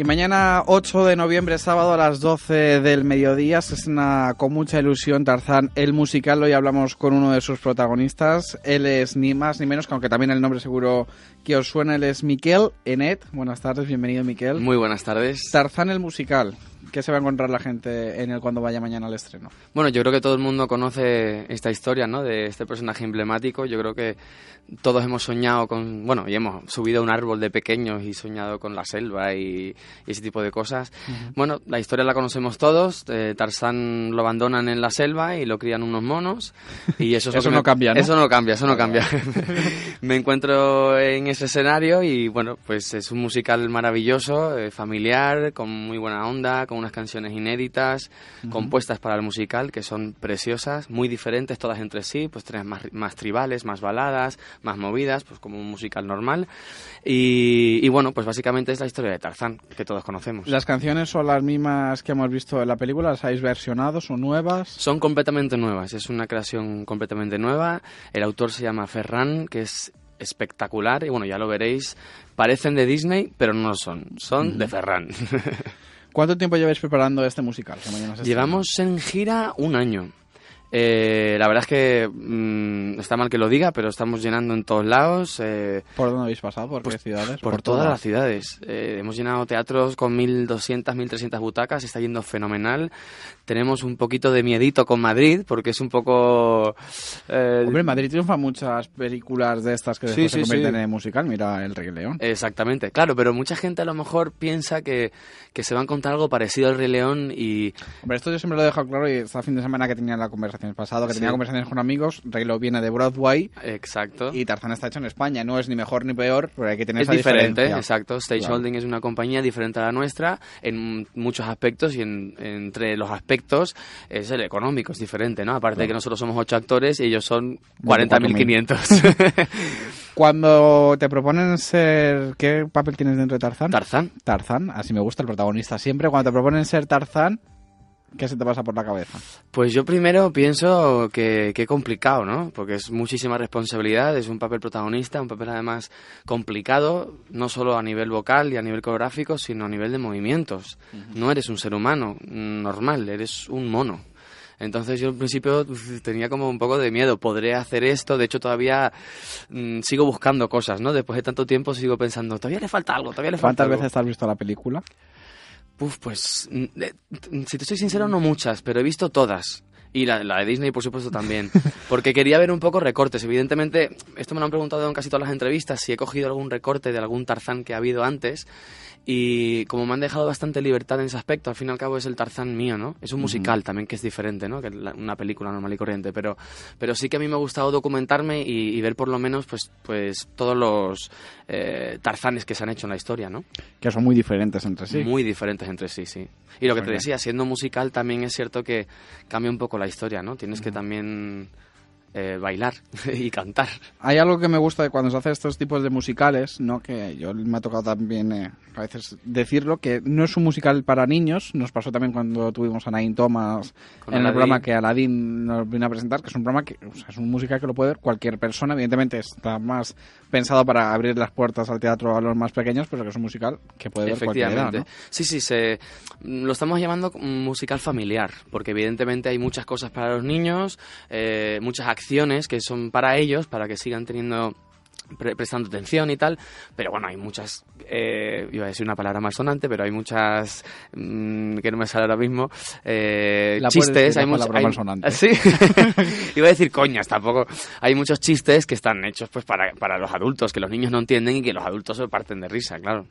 Y mañana 8 de noviembre, sábado a las 12 del mediodía, se escena con mucha ilusión Tarzán el musical. Hoy hablamos con uno de sus protagonistas. Él es ni más ni menos, aunque también el nombre seguro que os suena, él es Miquel Enet. Buenas tardes, bienvenido Miquel. Muy buenas tardes. Tarzán el musical. ¿Qué se va a encontrar la gente en el cuando vaya mañana al estreno? Bueno, yo creo que todo el mundo conoce esta historia, ¿no? De este personaje emblemático. Yo creo que todos hemos soñado con, bueno, y hemos subido a un árbol de pequeños y soñado con la selva y, ese tipo de cosas. Bueno, la historia la conocemos todos. Eh, Tarzán lo abandonan en la selva y lo crían unos monos. Y eso, eso no cambia, ¿no? Eso no cambia, eso no cambia. me encuentro en ese escenario y, bueno, pues es un musical maravilloso, eh, familiar, con muy buena onda con unas canciones inéditas, compuestas para el musical, que son preciosas, muy diferentes todas entre sí, pues tres más, más tribales, más baladas, más movidas, pues como un musical normal. Y, bueno, pues básicamente es la historia de Tarzán, que todos conocemos. ¿Las canciones son las mismas que hemos visto en la película? ¿Las habéis versionado? ¿Son nuevas? Son completamente nuevas, es una creación completamente nueva. El autor se llama Ferran, que es espectacular y bueno, ya lo veréis, parecen de Disney, pero no lo son, son de Ferran. ¿Cuánto tiempo lleváis preparando este musical? Llevamos en gira un año. Eh, la verdad es que mm, está mal que lo diga, pero estamos llenando en todos lados. Eh, ¿Por dónde habéis pasado? ¿Por pues qué ciudades? Por, todas, las ciudades. Eh, hemos llenado teatros con 1.200, 1.300 butacas, está yendo fenomenal. Tenemos un poquito de miedito con Madrid, porque es un poco... Hombre, Madrid triunfa muchas películas de estas que después se convierten en musical, mira El Rey León. Exactamente, claro, pero mucha gente a lo mejor piensa que, se va a encontrar algo parecido al Rey León y... Hombre, esto yo siempre lo he dejado claro y esta fin de semana que tenía la conversación pasado, que tenía conversaciones con amigos, Reylo viene de Broadway. Exacto. Y Tarzán está hecho en España, no es ni mejor ni peor, pero hay que tener es diferente, exacto. Stage es una compañía diferente a la nuestra en muchos aspectos y entre los aspectos es el económico, es diferente, ¿no? Aparte de que nosotros somos ocho actores y ellos son 40.500. Cuando te proponen ser... ¿Qué papel tienes dentro de Tarzán? Tarzán. Tarzán, así me gusta el protagonista siempre. Cuando te proponen ser Tarzán, ¿Qué se te pasa por la cabeza? Pues yo primero pienso que, que complicado, ¿no? Porque es muchísima responsabilidad, es un papel protagonista, un papel además complicado, no solo a nivel vocal y a nivel coreográfico, sino a nivel de movimientos. No eres un ser humano normal, eres un mono. Entonces yo al principio tenía como un poco de miedo, ¿podré hacer esto? De hecho todavía mm, sigo buscando cosas, ¿no? Después de tanto tiempo sigo pensando, todavía le falta algo, todavía le falta ¿Cuántas veces has visto la película? Uf, pues, mm, eh, si te soy sincero, no muchas, pero he visto todas y la, de Disney, por supuesto, también. Porque quería ver un poco recortes. Evidentemente, esto me lo han preguntado en casi todas las entrevistas, si he cogido algún recorte de algún Tarzán que ha habido antes. Y como me han dejado bastante libertad en ese aspecto, al fin y al cabo es el Tarzán mío, ¿no? Es un musical también que es diferente, ¿no? Que una película normal y corriente. Pero, pero sí que a mí me ha gustado documentarme y, ver por lo menos pues, pues todos los eh, Tarzanes que se han hecho en la historia, ¿no? Que son muy diferentes entre sí. Muy diferentes entre sí, sí. Y lo que te decía, siendo musical también es cierto que cambia un poco la historia, ¿no? Tienes que también eh, bailar y cantar. Hay algo que me gusta de cuando se hacen estos tipos de musicales, ¿no? que yo me ha tocado también eh, a veces decirlo, que no es un musical para niños. Nos pasó también cuando tuvimos a Nain Thomas en el programa que Aladdin nos vino a presentar, que es un programa que es un musical que lo puede ver cualquier persona. Evidentemente está más pensado para abrir las puertas al teatro a los más pequeños, pero que es un musical que puede ver cualquier edad, Sí, sí, se, mm, lo estamos llamando musical familiar, porque evidentemente hay muchas cosas para los niños, eh, muchas actividades acciones que son para ellos, para que sigan teniendo prestando atención y tal, pero bueno, hay muchas, eh, iba a decir una palabra más sonante, pero hay muchas, mm, que no me sale ahora mismo, eh, chistes, hay muchas... Sí, iba a decir coñas tampoco, hay muchos chistes que están hechos pues para, para los adultos, que los niños no entienden y que los adultos se parten de risa, claro.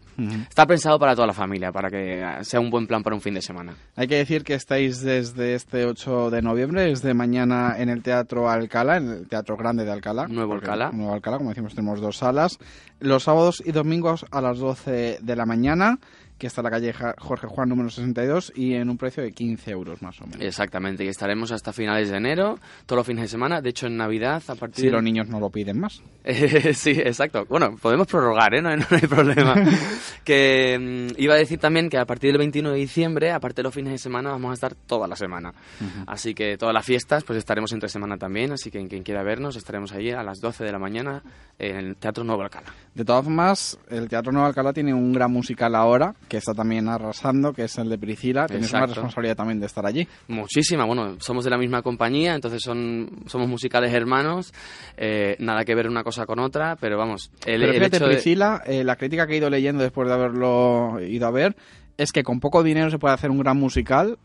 Está pensado para toda la familia, para que sea un buen plan para un fin de semana. Hay que decir que estáis desde este 8 de noviembre, desde mañana en el Teatro Alcalá, en el Teatro Grande de Alcalá. Nuevo Alcalá. Nuevo como decimos, dos salas, los sábados y domingos a las 12 de la mañana que está en la calle Jorge Juan número 62 y en un precio de 15 euros más o menos. Exactamente, y estaremos hasta finales de enero, todos los fines de semana. De hecho, en Navidad, a partir. Si los niños no lo piden más. sí, exacto. Bueno, podemos prorrogar, ¿eh? No, hay problema. que mm, iba a decir también que a partir del 21 de diciembre, aparte de los fines de semana, vamos a estar toda la semana. Así que todas las fiestas, pues estaremos entre semana también. Así que quien quiera vernos, estaremos allí a las 12 de la mañana en el Teatro Nuevo Alcalá. De todas formas, el Teatro Nuevo Alcalá tiene un gran musical ahora que está también arrasando, que es el de Priscila. Tienes una responsabilidad también de estar allí. Muchísima, bueno, somos de la misma compañía, entonces son, somos musicales hermanos, eh, nada que ver una cosa con otra, pero vamos. El, de... Priscila, eh, la crítica que he ido leyendo después de haberlo ido a ver es que con poco dinero se puede hacer un gran musical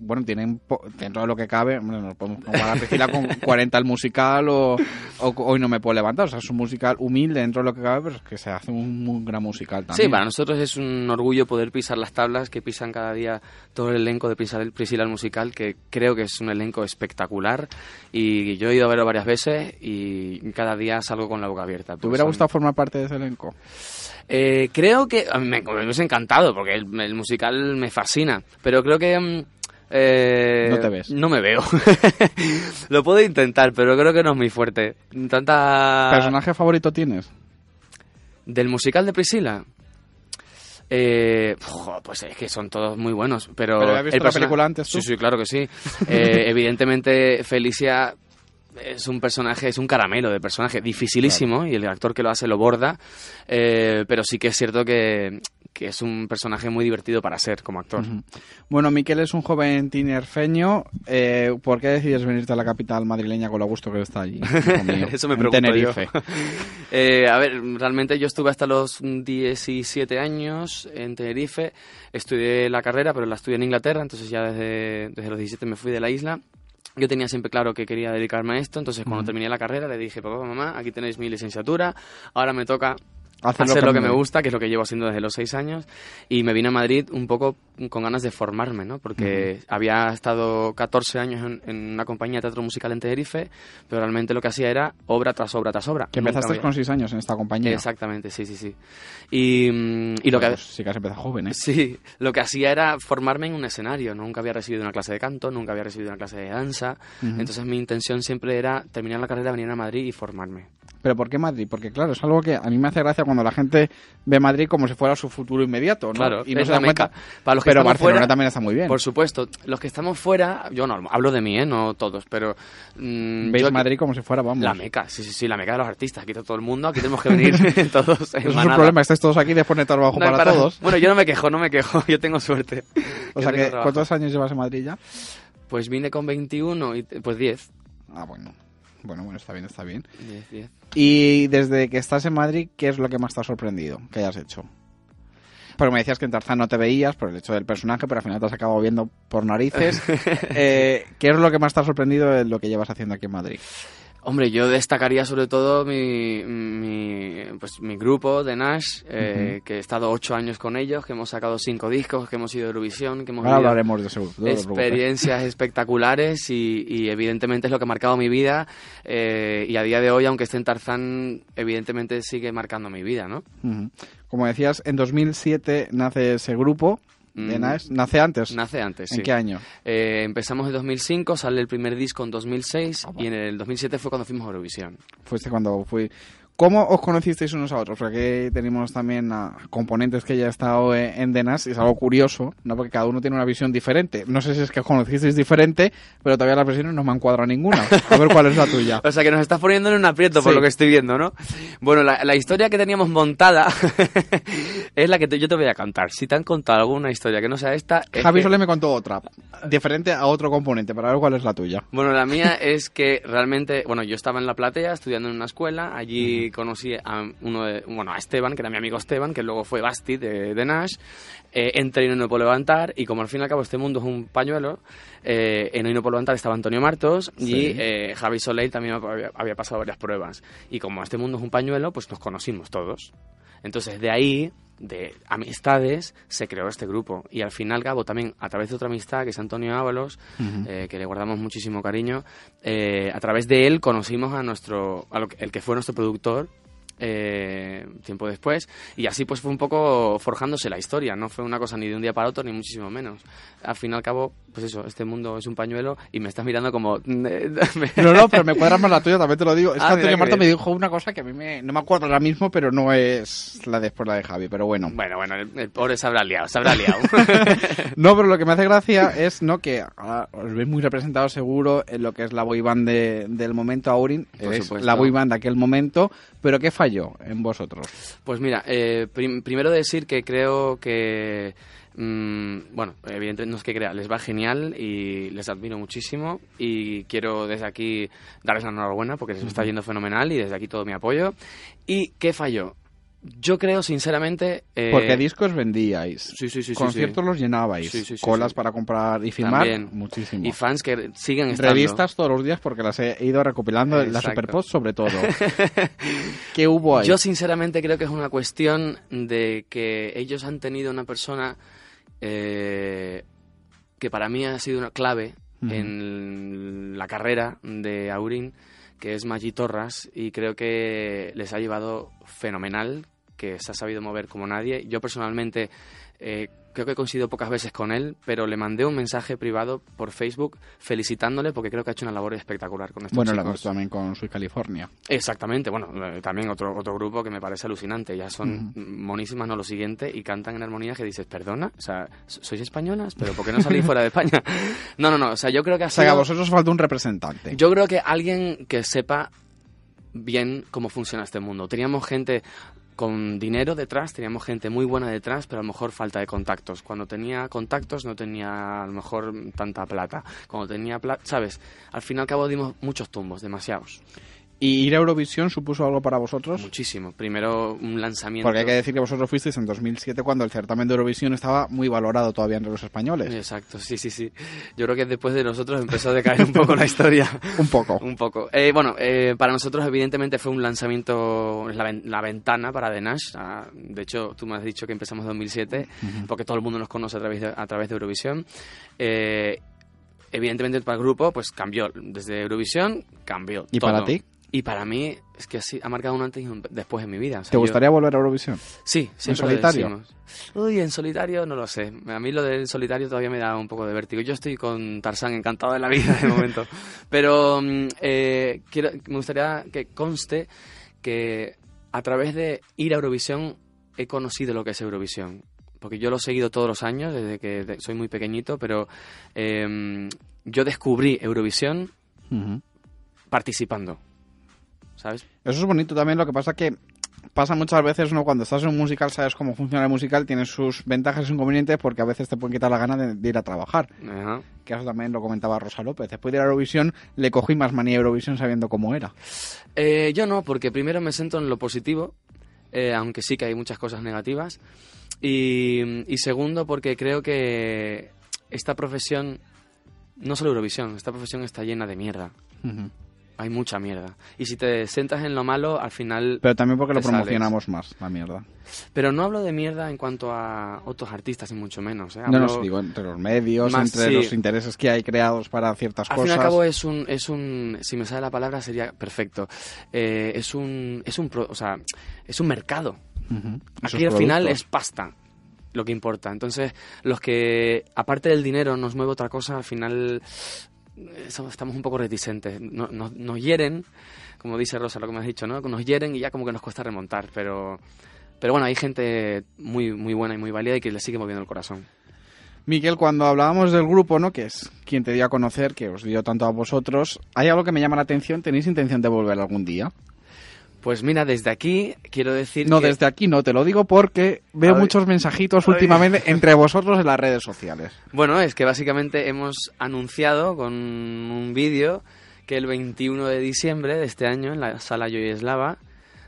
bueno, tienen dentro de lo que cabe, bueno, nos podemos la Priscila con 40 al musical o, Hoy no me puedo levantar, o sea, es un musical humilde dentro de lo que cabe, pero que se hace un gran musical también. Sí, para nosotros es un orgullo poder pisar las tablas que pisan cada día todo el elenco de Priscila al musical, que creo que es un elenco espectacular y yo he ido a verlo varias veces y cada día salgo con la boca abierta. ¿Te hubiera gustado formar parte de ese elenco? Eh, creo que a mí me, me hubiese encantado porque el, musical me fascina, pero creo que mm, eh, no te ves. No me veo. Lo puedo intentar, pero creo que no es muy fuerte. Tanta... ¿Personaje favorito tienes? ¿Del musical de Priscila? Eh, pues es que son todos muy buenos, pero... has visto la película antes Sí, sí, claro que sí. Eh, evidentemente, Felicia es un personaje, es un caramelo de personaje, dificilísimo, y el actor que lo hace lo borda, eh, pero sí que es cierto que que es un personaje muy divertido para ser como actor. Bueno, Miquel es un joven tinerfeño. Eh, ¿Por qué decides venirte a la capital madrileña con lo gusto que está allí? Eso me eh, a ver, realmente yo estuve hasta los 17 años en Tenerife. Estudié la carrera, pero la estudié en Inglaterra, entonces ya desde, desde los 17 me fui de la isla. Yo tenía siempre claro que quería dedicarme a esto, entonces cuando terminé la carrera le dije, papá, mamá, aquí tenéis mi licenciatura, ahora me toca hacer, lo, que, me gusta, que es lo que llevo haciendo desde los seis años, y me vine a Madrid un poco con ganas de formarme, ¿no? Porque había estado 14 años en, una compañía de teatro musical en Tenerife, pero realmente lo que hacía era obra tras obra tras obra. Que empezaste con seis años en esta compañía. Exactamente, sí, sí, sí. Y, y lo que... Pues sí que has empezado joven, ¿eh? Sí, lo que hacía era formarme en un escenario, nunca había recibido una clase de canto, nunca había recibido una clase de danza, entonces mi intención siempre era terminar la carrera, venir a Madrid y formarme. ¿Pero por qué Madrid? Porque claro, es algo que a mí me hace gracia cuando la gente ve Madrid como si fuera su futuro inmediato, ¿no? Claro, y no es la meca. Para los que pero Barcelona también está muy bien. Por supuesto, los que estamos fuera, yo no hablo de mí, ¿eh? no todos, pero mm, veis Madrid como si fuera, vamos. La meca, sí, sí, sí, la meca de los artistas, aquí está todo el mundo, aquí tenemos que venir todos. En es un problema, estáis todos aquí, después de trabajo para, todos. Bueno, yo no me quejo, no me quejo, yo tengo suerte. O sea que, ¿cuántos años llevas en Madrid ya? Pues vine con 21 y pues 10. Ah, bueno. Bueno, bueno, está bien, está bien. Y desde que estás en Madrid, ¿qué es lo que más te ha sorprendido que hayas hecho? Porque me decías que en Tarzán no te veías por el hecho del personaje, pero al final te has acabado viendo por narices. Eh, ¿Qué es lo que más te ha sorprendido de lo que llevas haciendo aquí en Madrid? Hombre, yo destacaría sobre todo mi, pues, mi grupo de Nash, eh, que he estado ocho años con ellos, que hemos sacado cinco discos, que hemos ido a Eurovisión, que hemos Ahora de ¿eh? experiencias espectaculares y, evidentemente es lo que ha marcado mi vida eh, y a día de hoy, aunque esté en Tarzán, evidentemente sigue marcando mi vida, ¿no? Como decías, en 2007 nace ese grupo, Mm. ¿Nace antes? Nace antes, ¿En qué año? Eh, empezamos en 2005, sale el primer disco en 2006 y en el 2007 fue cuando fuimos a Eurovisión. Fuiste cuando fui, ¿Cómo os conocisteis unos a otros? Porque aquí tenemos también a componentes que ya han estado en Denas y es algo curioso, ¿no? Porque cada uno tiene una visión diferente. No sé si es que os conocisteis diferente, pero todavía las versiones no me han cuadrado ninguna. A ver cuál es la tuya. o sea que nos estás poniendo en un aprieto por lo que estoy viendo, ¿no? Bueno, la, historia que teníamos montada es la que yo te voy a contar. Si te han contado alguna historia que no sea esta. Javi que... me contó otra, diferente a otro componente, para ver cuál es la tuya. Bueno, la mía es que realmente, bueno, yo estaba en La Platea estudiando en una escuela, allí conocí a uno bueno, a Esteban, que era mi amigo Esteban, que luego fue Basti de, Nash. entre eh, entré en No Puedo Levantar y como al fin y al cabo este mundo es un pañuelo, eh, en Hoy No Puedo Levantar estaba Antonio Martos y eh, Javi Soleil también había pasado varias pruebas. Y como este mundo es un pañuelo, pues nos conocimos todos. Entonces de ahí de amistades se creó este grupo. Y al final, Gabo, también a través de otra amistad, que es Antonio Ábalos, eh, que le guardamos muchísimo cariño, eh, a través de él conocimos a nuestro, el que fue nuestro productor, eh, tiempo después y así pues fue un poco forjándose la historia no fue una cosa ni de un día para otro ni muchísimo menos al fin y al cabo pues eso este mundo es un pañuelo y me estás mirando como no no pero me cuadra más la tuya también te lo digo es ah, que Antonio Marta me dijo una cosa que a mí no me acuerdo ahora mismo pero no es la después la de Javi pero bueno bueno bueno el, pobre se habrá liado se habrá liado no pero lo que me hace gracia es no que ah, os veis muy representados seguro en lo que es la boy del momento Aurin es la boy de aquel momento pero ¿qué falló en vosotros? Pues mira, eh, primero decir que creo que mm, bueno, evidentemente no es que crea, les va genial y les admiro muchísimo y quiero desde aquí darles la enhorabuena porque les está yendo fenomenal y desde aquí todo mi apoyo. ¿Y qué falló? Yo creo, sinceramente. Eh, porque discos vendíais. Sí, sí, sí. Conciertos los llenabais. colas para comprar y filmar. También. Muchísimo. Y fans que siguen estando. Revistas todos los días porque las he ido recopilando. La Superpost, sobre todo. ¿Qué hubo ahí? Yo, sinceramente, creo que es una cuestión de que ellos han tenido una persona eh, que para mí ha sido una clave en la carrera de Aurin que es Maggi Torras, y creo que les ha llevado fenomenal que se ha sabido mover como nadie. Yo personalmente eh, creo que he coincidido pocas veces con él, pero le mandé un mensaje privado por Facebook felicitándole porque creo que ha hecho una labor espectacular con estos Bueno, hecho también con su California. Exactamente, bueno, eh, también otro, otro grupo que me parece alucinante. Ya son monísimas, no lo siguiente, y cantan en armonía que dices, perdona, o sea, sois españolas, pero ¿por qué no salís fuera de España? No, no, no, o sea, yo creo que ha a vosotros os falta un representante. Yo creo que alguien que sepa bien cómo funciona este mundo. Teníamos gente, con dinero detrás, teníamos gente muy buena detrás, pero a lo mejor falta de contactos. Cuando tenía contactos no tenía a lo mejor tanta plata. Cuando tenía plata, ¿sabes? Al fin y al cabo dimos muchos tumbos, demasiados. ¿Y ir a Eurovisión supuso algo para vosotros? Muchísimo. Primero un lanzamiento. Porque hay que decir que vosotros fuisteis en 2007 cuando el certamen de Eurovisión estaba muy valorado todavía entre los españoles. Exacto, sí, sí, sí. Yo creo que después de nosotros empezó a decaer un poco la historia. un poco. un poco. Eh, bueno, eh, para nosotros evidentemente fue un lanzamiento, la, la ventana para The Nash. Ah, de hecho, tú me has dicho que empezamos en 2007 porque todo el mundo nos conoce a través de, a través de Eurovisión. Eh, evidentemente para el grupo pues cambió desde Eurovisión cambió y para ti y para mí, es que ha marcado un antes y un después en mi vida. ¿Te gustaría volver a Eurovisión? Sí, sí. ¿En solitario? Uy, en solitario no lo sé. A mí lo del solitario todavía me da un poco de vértigo. Yo estoy con Tarzán encantado de la vida de momento. Pero mm, eh, me gustaría que conste que a través de ir a Eurovisión he conocido lo que es Eurovisión. Porque yo lo he seguido todos los años, desde que soy muy pequeñito, pero em, yo descubrí Eurovisión participando. ¿sabes? Eso es bonito también, lo que pasa que pasa muchas veces, ¿no? Cuando estás en un musical, sabes cómo funciona el musical, tiene sus ventajas y e inconvenientes porque a veces te pueden quitar la gana de, ir a trabajar. Ajá. Que eso también lo comentaba Rosa López. Después de ir a Eurovisión, le cogí más manía a Eurovisión sabiendo cómo era. Eh, yo no, porque primero me siento en lo positivo, eh, aunque sí que hay muchas cosas negativas. Y, segundo, porque creo que esta profesión, no solo Eurovisión, esta profesión está llena de mierda. Hay mucha mierda. Y si te sentas en lo malo, al final. Pero también porque lo promocionamos más, la mierda. Pero no hablo de mierda en cuanto a otros artistas, y mucho menos. ¿eh? no, no, digo, entre los medios, entre los intereses que hay creados para ciertas cosas. Al fin y al cabo, es un, es un. Si me sale la palabra, sería perfecto. Eh, es un. Es un, o sea, es un mercado. Aquí al final es pasta lo que importa. Entonces, los que, aparte del dinero, nos mueve otra cosa, al final estamos un poco reticentes. nos hieren, como dice Rosa, lo que me has dicho, ¿no? Nos hieren y ya como que nos cuesta remontar, pero, pero bueno, hay gente muy, muy buena y muy válida y que le sigue moviendo el corazón. Miguel cuando hablábamos del grupo, ¿no? Que es quien te dio a conocer, que os dio tanto a vosotros, hay algo que me llama la atención. ¿Tenéis intención de volver algún día? Pues mira, desde aquí quiero decir. No, desde aquí no, te lo digo porque veo muchos mensajitos últimamente entre vosotros en las redes sociales. Bueno, es que básicamente hemos anunciado con un vídeo que el 21 de diciembre de este año en la sala Yoyeslava,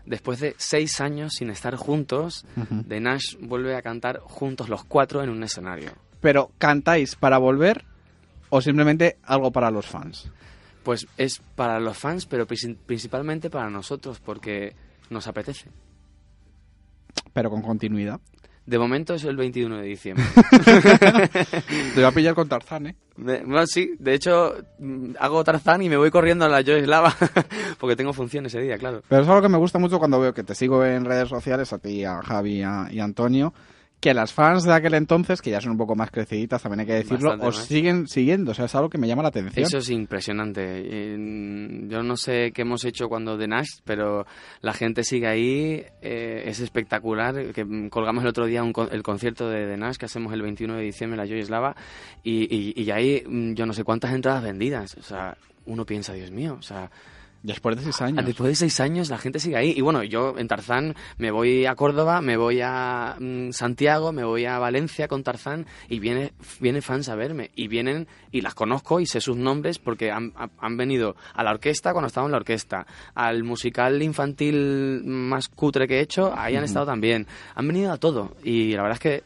después de seis años sin estar juntos, de The Nash vuelve a cantar juntos los cuatro en un escenario. Pero, ¿cantáis para volver o simplemente algo para los fans? Pues es para los fans, pero principalmente para nosotros, porque nos apetece. Pero con continuidad. De momento es el 21 de diciembre. Te voy a pillar con Tarzán, ¿eh? sí, de hecho mm, hago Tarzán y me voy corriendo a la Joy Slava porque tengo función ese día, claro. Pero es algo que me gusta mucho cuando veo que te sigo en redes sociales, a ti, a Javi y a Antonio, que las fans de aquel entonces, que ya son un poco más creciditas, también hay que decirlo, os siguen siguiendo. O sea, es algo que me llama la atención. Eso es impresionante. Mm, yo no sé qué hemos hecho cuando The Nash, pero la gente sigue ahí. Eh, es espectacular. Que mm, colgamos el otro día el concierto de The Nash que hacemos el 21 de diciembre en la Joyeslava y, y, y ahí mm, yo no sé cuántas entradas vendidas. O sea, uno piensa, Dios mío, o sea, Después de seis años. Después de seis años la gente sigue ahí. Y bueno, yo en Tarzán me voy a Córdoba, me voy a mm, Santiago, me voy a Valencia con Tarzán y viene, vienen fans a verme. Y vienen y las conozco y sé sus nombres porque han, venido a la orquesta cuando estaba en la orquesta, al musical infantil más cutre que he hecho, ahí han estado también. Han venido a todo. Y la verdad es que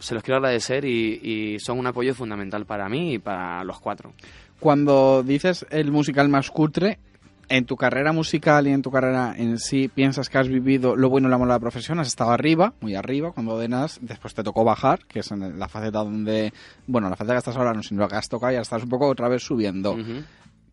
se los quiero agradecer y, y, son un apoyo fundamental para mí y para los cuatro. Cuando dices el musical más cutre, en tu carrera musical y en tu carrera en sí piensas que has vivido lo bueno y lo malo de la profesión, has estado arriba, muy arriba, cuando venas después te tocó bajar, que es la faceta donde, bueno, la faceta que estás ahora no, sino la que has tocado y estás un poco otra vez subiendo.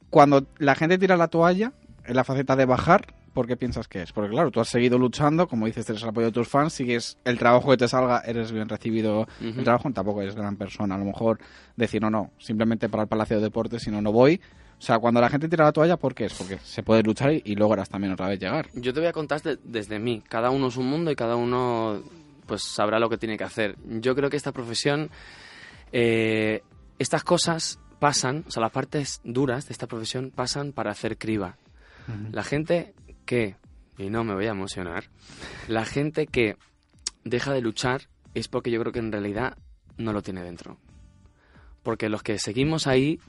Cuando la gente tira la toalla, en la faceta de bajar, ¿por qué piensas que es? Porque claro, tú has seguido luchando, como dices, tienes el apoyo de tus fans, sigues el trabajo que te salga, eres bien recibido el trabajo, tampoco eres gran persona. A lo mejor decir, no, no, simplemente para el Palacio de Deportes, si no, no voy o sea, cuando la gente tira la toalla, ¿por qué es? Porque se puede luchar y, logras también otra vez llegar. Yo te voy a contar desde mí. Cada uno es un mundo y cada uno pues sabrá lo que tiene que hacer. Yo creo que esta profesión, eh, estas cosas pasan, o sea, las partes duras de esta profesión pasan para hacer criba. La gente que, y no me voy a emocionar, la gente que deja de luchar es porque yo creo que en realidad no lo tiene dentro. Porque los que seguimos ahí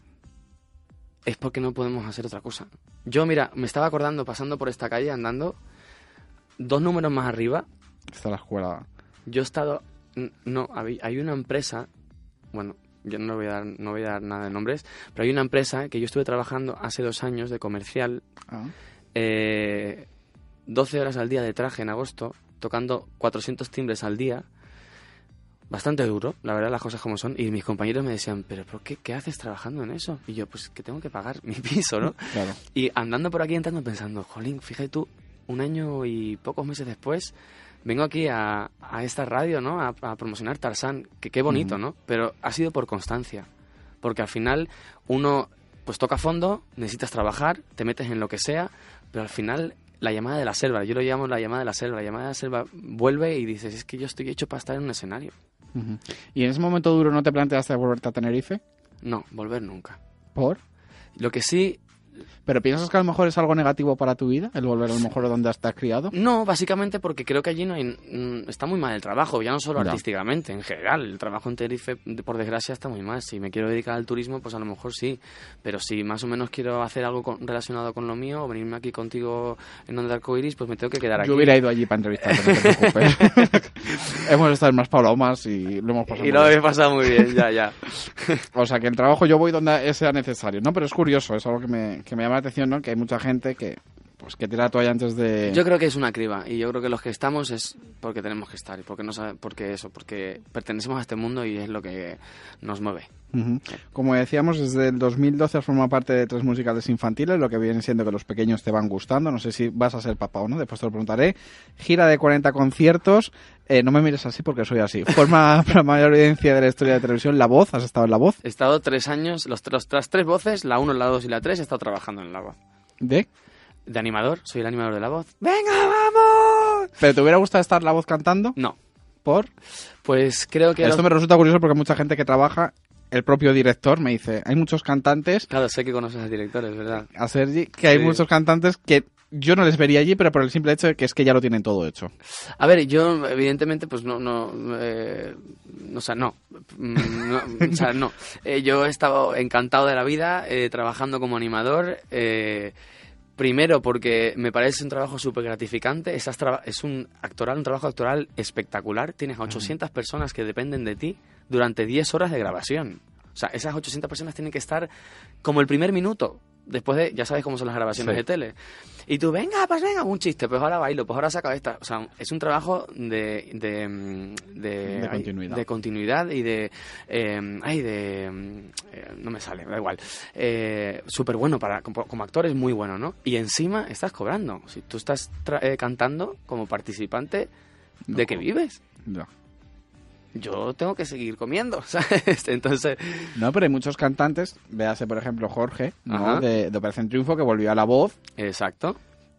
es porque no podemos hacer otra cosa. Yo, mira, me estaba acordando, pasando por esta calle, andando, dos números más arriba. Está la escuela. Yo he estado. No, hay una empresa. Bueno, yo no voy a dar, no voy a dar nada de nombres, pero hay una empresa que yo estuve trabajando hace dos años de comercial. 12 ah. eh, horas al día de traje en agosto, tocando 400 timbres al día bastante duro, la verdad, las cosas como son. Y mis compañeros me decían, ¿pero por qué, qué haces trabajando en eso? Y yo, pues que tengo que pagar mi piso, ¿no? Claro. Y andando por aquí, entrando, pensando, jolín, fíjate tú, un año y pocos meses después, vengo aquí a, esta radio, ¿no? A, promocionar Tarzán, que qué bonito, ¿no? Pero ha sido por constancia. Porque al final uno, pues toca fondo, necesitas trabajar, te metes en lo que sea, pero al final la llamada de la selva, yo lo llamo la llamada de la selva, la llamada de la selva vuelve y dices, es que yo estoy hecho para estar en un escenario. ¿Y en ese momento duro no te planteaste volverte a Tenerife? No, volver nunca. ¿Por? Lo que sí... ¿Pero piensas que a lo mejor es algo negativo para tu vida, el volver a lo mejor a donde estás criado? No, básicamente porque creo que allí no mm, está muy mal el trabajo, ya no solo artísticamente, en general. El trabajo en Tenerife, por desgracia, está muy mal. Si me quiero dedicar al turismo, pues a lo mejor sí. Pero si más o menos quiero hacer algo relacionado con lo mío o venirme aquí contigo en donde iris pues me tengo que quedar aquí. Yo hubiera ido allí para entrevistarte, no te preocupes. hemos estado en más palomas y lo hemos pasado y muy bien. pasado muy bien, ya, ya. o sea, que el trabajo yo voy donde sea necesario, ¿no? Pero es curioso, es algo que me, que me atención, Que hay mucha gente que pues que tirar antes de... Yo creo que es una criba y yo creo que los que estamos es porque tenemos que estar y porque, no sabe, porque eso, porque pertenecemos a este mundo y es lo que nos mueve. Como decíamos, desde el 2012 Has formado parte de tres musicales infantiles, lo que viene siendo que los pequeños te van gustando. No sé si vas a ser papá o no, después te lo preguntaré. Gira de 40 conciertos. Eh, no me mires así porque soy así. Forma la mayor audiencia de la historia de televisión, La Voz. ¿Has estado en La Voz? He estado tres años, los, tras tres voces, la 1, la 2 y la 3, he estado trabajando en La Voz. ¿De? de animador, soy el animador de la voz. ¡Venga, vamos! ¿Pero te hubiera gustado estar la voz cantando? No. ¿Por? Pues creo que... Esto me resulta curioso porque mucha gente que trabaja, el propio director me dice, hay muchos cantantes... Claro, sé que conoces a directores, ¿verdad? A Sergi, que hay muchos cantantes que yo no les vería allí, pero por el simple hecho de que es que ya lo tienen todo hecho. A ver, yo evidentemente pues no, no, eh, o sea, no, mm, no o sea, no. Eh, yo he estado encantado de la vida eh, trabajando como animador. Eh, Primero, porque me parece un trabajo súper gratificante. Es, un actoral, un trabajo actoral espectacular. Tienes a 800 personas que dependen de ti durante 10 horas de grabación. O sea, esas 800 personas tienen que estar como el primer minuto después de, ya sabes cómo son las grabaciones de tele. Y tú, venga, pues venga, un chiste, pues ahora bailo, pues ahora saca esta. O sea, es un trabajo de... De, de, continuidad. de continuidad y de... Em, ay, de... Em, eh, no me sale, da igual. Eh, Súper bueno para... Como, actor es muy bueno, ¿no? Y encima estás cobrando. Si tú estás eh, cantando como participante, ¿de qué vives? No yo tengo que seguir comiendo, ¿sabes? Entonces... No, pero hay muchos cantantes, véase por ejemplo Jorge, ¿no? de, Operación Triunfo, que volvió a la voz. Exacto.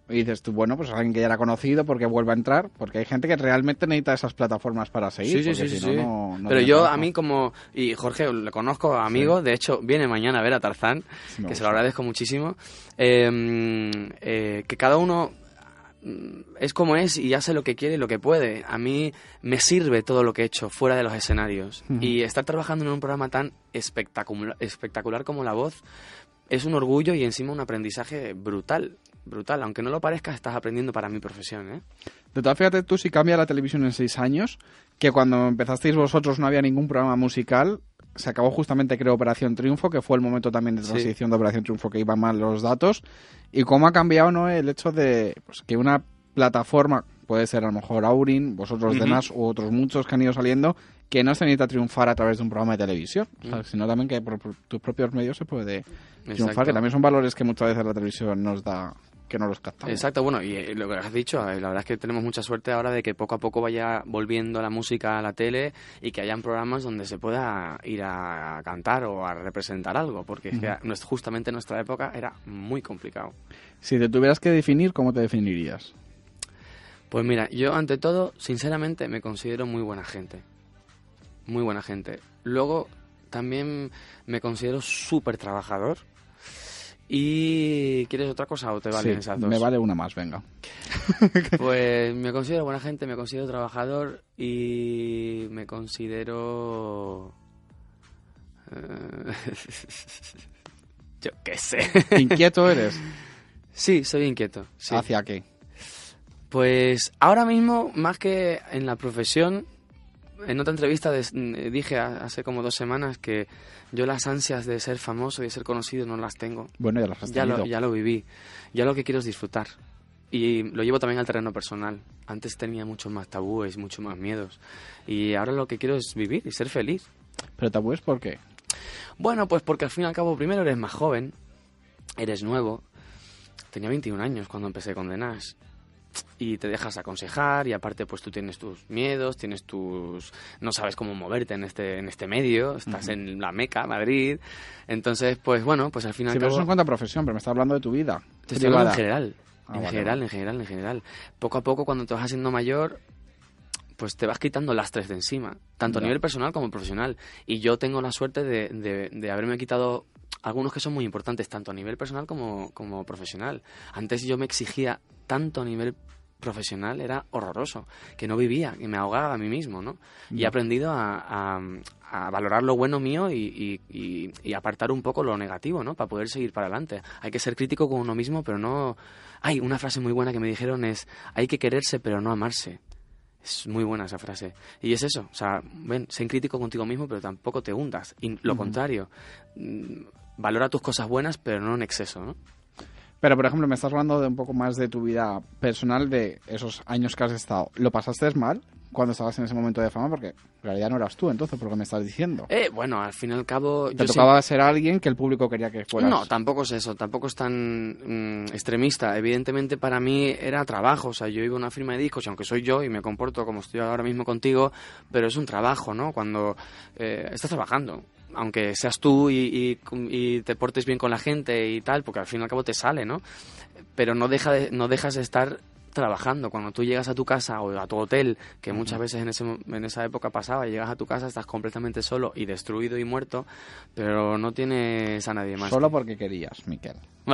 Y dices tú, bueno, pues alguien que ya era conocido, porque vuelve a entrar? Porque hay gente que realmente necesita esas plataformas para seguir. Sí, sí, sí, sí. Pero yo a mí como... Y Jorge, le conozco amigo, de hecho viene mañana a ver a Tarzán, que se lo agradezco muchísimo. Em, eh, que cada uno es como es y hace lo que quiere y lo que puede. A mí me sirve todo lo que he hecho fuera de los escenarios. Y estar trabajando en un programa tan espectacular, como La Voz es un orgullo y encima un aprendizaje brutal. Brutal, aunque no lo parezca, estás aprendiendo para mi profesión. ¿eh? De fíjate tú si cambia la televisión en seis años, que cuando empezasteis vosotros no había ningún programa musical se acabó justamente, creo, Operación Triunfo, que fue el momento también de transición de Operación Triunfo que iban mal los datos, y cómo ha cambiado ¿no? el hecho de pues, que una plataforma, puede ser a lo mejor Aurin, vosotros demás, u otros muchos que han ido saliendo, que no se necesita triunfar a través de un programa de televisión, sino también que por, tus propios medios se puede triunfar, que también son valores que muchas veces la televisión nos da que no los captamos. Exacto, bueno, y eh, lo que has dicho, eh, la verdad es que tenemos mucha suerte ahora de que poco a poco vaya volviendo la música a la tele y que hayan programas donde se pueda ir a cantar o a representar algo, porque no es justamente nuestra época era muy complicado. Si te tuvieras que definir, ¿cómo te definirías? Pues mira, yo ante todo, sinceramente, me considero muy buena gente. Muy buena gente. Luego, también me considero súper trabajador ¿Y quieres otra cosa o te valen esas dos? Me vale una más, venga. pues me considero buena gente, me considero trabajador y me considero. Eh, yo qué sé. ¿Inquieto eres? Sí, soy inquieto. ¿Hacia qué? Pues ahora mismo, más que en la profesión, en otra entrevista eh, dije hace como dos semanas que yo las ansias de ser famoso y de ser conocido no las tengo. Bueno, ya las has ya lo, ya lo viví. Ya lo que quiero es disfrutar. Y lo llevo también al terreno personal. Antes tenía muchos más tabúes, muchos más miedos. Y ahora lo que quiero es vivir y ser feliz. ¿Pero tabúes por qué? Bueno, pues porque al fin y al cabo, primero eres más joven, eres nuevo. Tenía 21 años cuando empecé con The Nash y te dejas aconsejar y aparte pues tú tienes tus miedos, tienes tus no sabes cómo moverte en este en este medio, estás en la Meca, Madrid. Entonces, pues bueno, pues al final sí, pero eso en cuanto profesión, pero me estás hablando de tu vida. Te en general. Ah, en general, en general, en general. Poco a poco cuando te vas haciendo mayor, pues te vas quitando lastres de encima, tanto a nivel personal como profesional. Y yo tengo la suerte de, de, de haberme quitado algunos que son muy importantes, tanto a nivel personal como, como profesional. Antes yo me exigía tanto a nivel profesional era horroroso, que no vivía, que me ahogaba a mí mismo, ¿no? Y he aprendido a, valorar lo bueno mío y, apartar un poco lo negativo, ¿no? Para poder seguir para adelante. Hay que ser crítico con uno mismo, pero no... Hay una frase muy buena que me dijeron es, hay que quererse, pero no amarse. Es muy buena esa frase. Y es eso, o sea, ven, sé crítico contigo mismo, pero tampoco te hundas. Y lo contrario, valora tus cosas buenas, pero no en exceso, ¿no? Pero, por ejemplo, me estás hablando de un poco más de tu vida personal, de esos años que has estado. ¿Lo pasaste mal cuando estabas en ese momento de fama? Porque en realidad no eras tú, entonces, por qué me estás diciendo. Eh, bueno, al fin y al cabo... Te tocaba ser alguien que el público quería que fueras. No, tampoco es eso, tampoco es tan mm, extremista. Evidentemente, para mí era trabajo. O sea, yo iba a una firma de discos, y aunque soy yo y me comporto como estoy ahora mismo contigo, pero es un trabajo, ¿no? Cuando eh, estás trabajando aunque seas tú y, te portes bien con la gente y tal, porque al fin y al cabo te sale, ¿no? Pero no, deja no dejas de estar trabajando. Cuando tú llegas a tu casa o a tu hotel, que muchas veces en, ese, en esa época pasaba, llegas a tu casa, estás completamente solo y destruido y muerto, pero no tienes a nadie más. Solo porque querías, Miquel.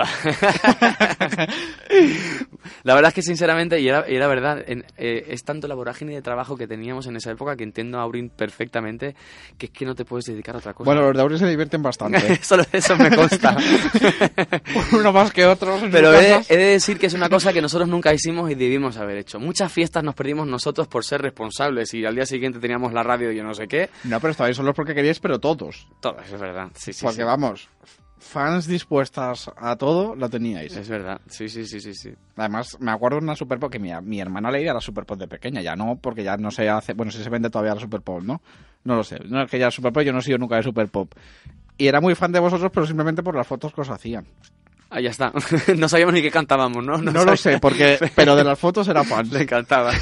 la verdad es que sinceramente, y era, verdad, eh, es tanto la vorágine de trabajo que teníamos en esa época que entiendo a Aurin perfectamente que es que no te puedes dedicar a otra cosa. Bueno, los de Aurín se divierten bastante. Solo eso me consta. Uno más que otro. Pero he de decir que es una cosa que nosotros nunca hicimos y debimos haber hecho. Muchas fiestas nos perdimos nosotros por ser responsables y al día siguiente teníamos la radio y yo no sé qué. No, pero estabais solos porque queríais, pero todos. Todos, es verdad. Sí, sí, porque vamos, fans dispuestas a todo, la teníais. Es verdad, sí, sí, sí, sí, sí. Además, me acuerdo de una Superpop que mi, le hermana a la Superpop de pequeña, ya no, porque ya no se hace, bueno, si se vende todavía la Superpop, ¿no? No lo sé, no es que ya Superpop, yo no he sido nunca de Superpop. Y era muy fan de vosotros, pero simplemente por las fotos que os hacían. Ah, ya está. No sabíamos ni qué cantábamos, ¿no? No, lo sé, porque pero de las fotos era fan. Le encantaba.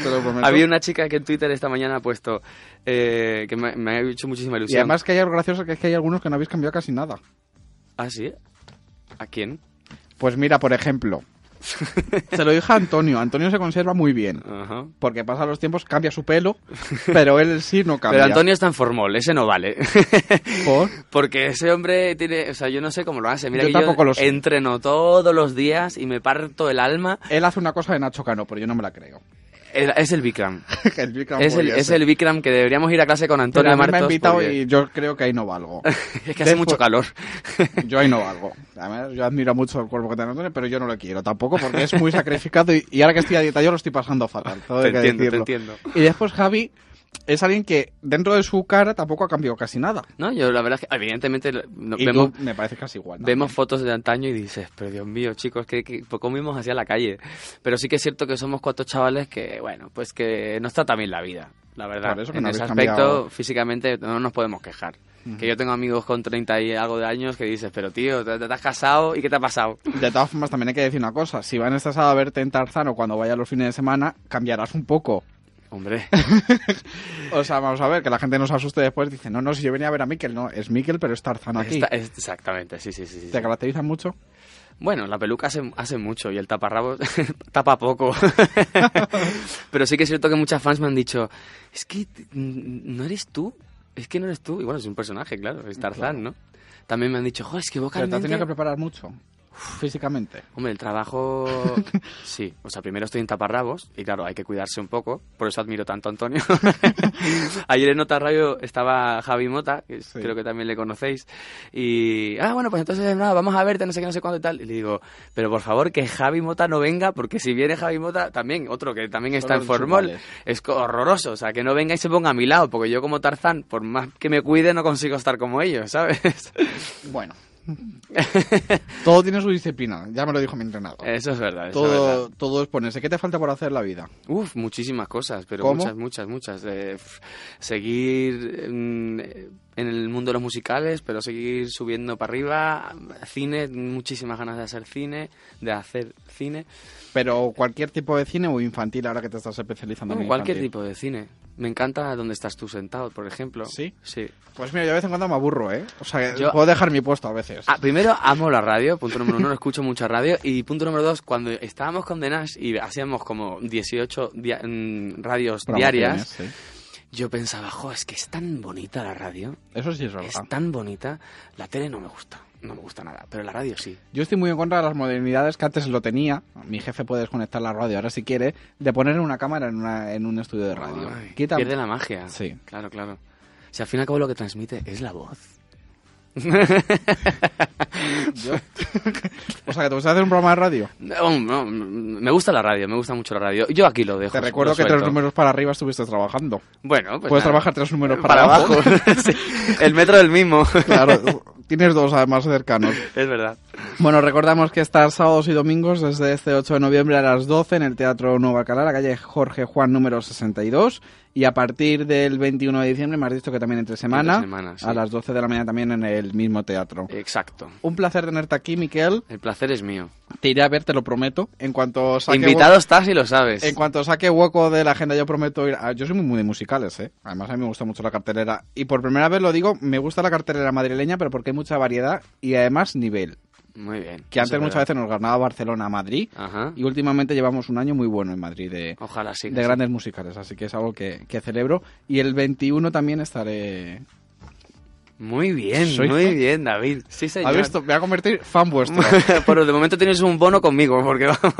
Había una chica que en Twitter esta mañana ha puesto eh, que me, ha hecho muchísima ilusión. Y además que hay algo gracioso que es que hay algunos que no habéis cambiado casi nada. ¿Ah, sí? ¿A quién? Pues mira, por ejemplo, se lo dije a Antonio. Antonio se conserva muy bien. Porque pasa los tiempos, cambia su pelo, pero él sí no cambia. Pero Antonio está en formol, ese no vale. Porque ese hombre tiene. O sea, yo no sé cómo lo hace. Mira yo yo entreno todos los días y me parto el alma. Él hace una cosa de Nacho Cano, pero yo no me la creo es el Bikram. es, el, es, Bikram que deberíamos ir a clase con Antonio Me ha invitado y yo creo que ahí no valgo. es que hace mucho calor. yo ahí no valgo. Además, yo admiro mucho el cuerpo que tiene Antonio, pero yo no lo quiero tampoco porque es muy sacrificado y, ahora que estoy a dieta yo lo estoy pasando fatal. Todo entiendo, te entiendo. Y después Javi es alguien que dentro de su cara tampoco ha cambiado casi nada. No, yo la verdad es que evidentemente me parece casi igual. Vemos fotos de antaño y dices, pero Dios mío, chicos, que, comimos hacia la calle. Pero sí que es cierto que somos cuatro chavales que, bueno, pues que está tan bien la vida, la verdad. en ese aspecto físicamente no nos podemos quejar. Que yo tengo amigos con 30 y algo de años que dices, pero tío, te, has casado y qué te ha pasado. De todas formas, también hay que decir una cosa: si van a estar a verte en Tarzano cuando vaya los fines de semana, cambiarás un poco Hombre. o sea, vamos a ver, que la gente nos asuste después. Dice, no, no, si yo venía a ver a Mikkel, no, es Mikkel, pero es Tarzán aquí. exactamente, sí, sí, sí. ¿Te caracterizan mucho? Bueno, la peluca hace, mucho y el taparrabos tapa poco. pero sí que es cierto que muchas fans me han dicho, es que no eres tú, es que no eres tú. Y bueno, es un personaje, claro, es Tarzán, ¿no? También me han dicho, joder, es que vocalmente... Pero te has tenido que preparar mucho físicamente? Hombre, el trabajo. Sí, o sea, primero estoy en taparrabos y claro, hay que cuidarse un poco. Por eso admiro tanto a Antonio. Ayer en Nota estaba Javi Mota, que creo que también le conocéis. Y. Ah, bueno, pues entonces nada, vamos a verte, no sé qué, no sé cuándo y tal. Y le digo, pero por favor, que Javi Mota no venga, porque si viene Javi Mota, también, otro que también está en Formol, es horroroso. O sea, que no venga y se ponga a mi lado, porque yo como Tarzán, por más que me cuide, no consigo estar como ellos, ¿sabes? Bueno, todo tiene su disciplina, ya me lo dijo mi entrenador. Eso es verdad. todo, es ponerse. ¿Qué te falta por hacer la vida? Uf, muchísimas cosas, pero muchas, muchas, muchas. Eh, seguir mm, en el mundo de los musicales, pero seguir subiendo para arriba. Cine, muchísimas ganas de hacer cine, de hacer cine. Pero cualquier tipo de cine o infantil, ahora que te estás especializando en Cualquier tipo de cine. Me encanta donde estás tú sentado, por ejemplo. ¿Sí? Sí. Pues mira, yo de vez en cuando me aburro, ¿eh? O sea, yo... puedo dejar mi puesto a veces. Ah, primero, amo la radio, punto número uno, no escucho mucha radio. Y punto número dos, cuando estábamos con Denas y hacíamos como 18 mm, radios diarias, yo pensaba, jo, es que es tan bonita la radio. Eso sí es verdad. Es tan bonita, la tele no me gusta no me gusta nada, pero la radio sí. Yo estoy muy en contra de las modernidades que antes lo tenía. Mi jefe puede desconectar la radio ahora si quiere, de poner una cámara en, un estudio de radio. Quita... Pierde la magia. Sí. Claro, claro. Si al fin y al cabo lo que transmite es la voz. o sea, que te gusta hacer un programa de radio. me gusta la radio, me gusta mucho la radio. Yo aquí lo dejo. Te recuerdo que tres números para arriba estuviste trabajando. Bueno, pues Puedes trabajar tres números para, abajo. El metro del mismo. claro. Tienes dos además cercanos. es verdad. Bueno, recordamos que estar sábados y domingos desde este 8 de noviembre a las 12 en el Teatro Nueva Alcalá, la calle Jorge Juan número 62. Y a partir del 21 de diciembre, me has dicho que también entre semana, a las 12 de la mañana también en el mismo teatro. Exacto. Un placer tenerte aquí, Miquel. El placer es mío. Te iré a ver, te lo prometo. En cuanto saque Invitado estás y lo sabes. En cuanto saque hueco de la agenda, yo prometo ir. yo soy muy de musicales, ¿eh? Además, a mí me gusta mucho la cartelera. Y por primera vez lo digo, me gusta la cartelera madrileña, pero porque hay mucha variedad y además nivel. Muy bien. Que antes muchas veces nos ganaba Barcelona a Madrid y últimamente llevamos un año muy bueno en Madrid de, de grandes musicales, así que es algo que, que celebro. Y el 21 también estaré muy bien, muy bien, David. Sí, señor. visto? Me voy a convertir fan vuestro. Pero de momento tienes un bono conmigo, porque vamos.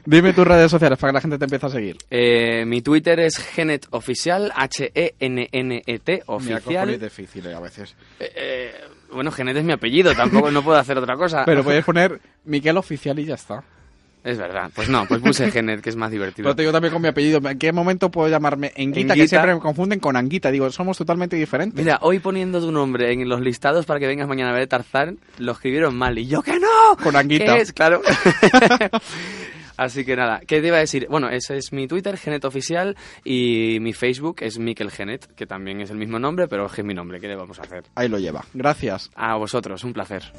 Dime tus redes sociales para que la gente te empiece a seguir. Eh, mi Twitter es Genet Oficial, H-E-N-N-E-T, oficial. es difícil a veces. Eh, eh, bueno, Genet es mi apellido, tampoco no puedo hacer otra cosa. Pero puedes poner Miquel Oficial y ya está. Es verdad, pues no, pues puse Genet, que es más divertido. Yo también con mi apellido, ¿en qué momento puedo llamarme Enguita? Que siempre me confunden con Anguita, digo, somos totalmente diferentes. Mira, hoy poniendo tu nombre en los listados para que vengas mañana a ver Tarzán, lo escribieron mal y yo que no. Con Anguita. ¿Qué es? Claro. Así que nada, ¿qué te iba a decir? Bueno, ese es mi Twitter, Genet Oficial, y mi Facebook es Miquel Genet, que también es el mismo nombre, pero es mi nombre, ¿qué le vamos a hacer? Ahí lo lleva. Gracias. A vosotros, un placer.